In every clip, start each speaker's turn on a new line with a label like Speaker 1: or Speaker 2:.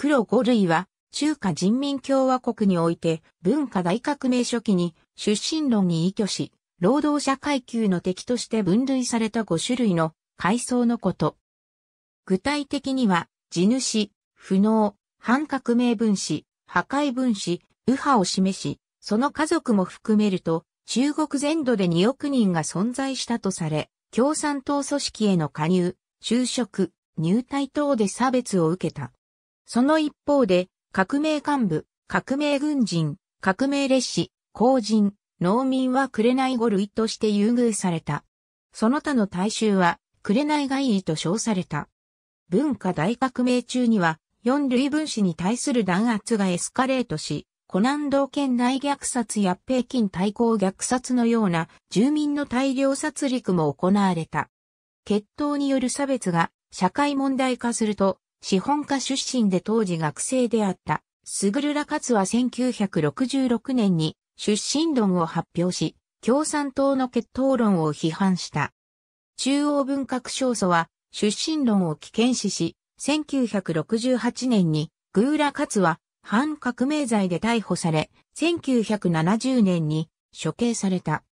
Speaker 1: 黒五類は、中華人民共和国において、文化大革命初期に、出身論に依拠し、労働者階級の敵として分類された5種類の階層のこと。具体的には、地主、不能、反革命分子、破壊分子、右派を示し、その家族も含めると、中国全土で2億人が存在したとされ、共産党組織への加入、就職、入隊等で差別を受けた。その一方で、革命幹部、革命軍人、革命烈士、公人、農民は紅五類として優遇された。その他の大衆は、紅いいと称された。文化大革命中には、四類分子に対する弾圧がエスカレートし、湖南道県内虐殺や北京対抗虐殺のような住民の大量殺戮も行われた。決闘による差別が社会問題化すると、資本家出身で当時学生であった、スグルラカツは1966年に出身論を発表し、共産党の決闘論を批判した。中央文革勝訴は出身論を危険視し、1968年にグーラカツは反革命罪で逮捕され、1970年に処刑された。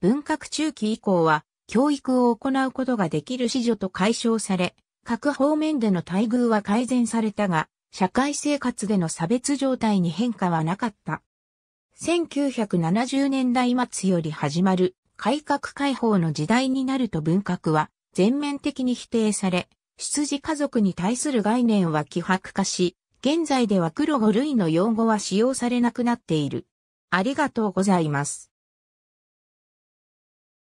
Speaker 1: 文革中期以降は教育を行うことができる子女と解消され、各方面での待遇は改善されたが、社会生活での差別状態に変化はなかった。1970年代末より始まる改革開放の時代になると文革は全面的に否定され、出自家族に対する概念は希薄化し、現在では黒五類の用語は使用されなくなっている。ありがと
Speaker 2: うございます。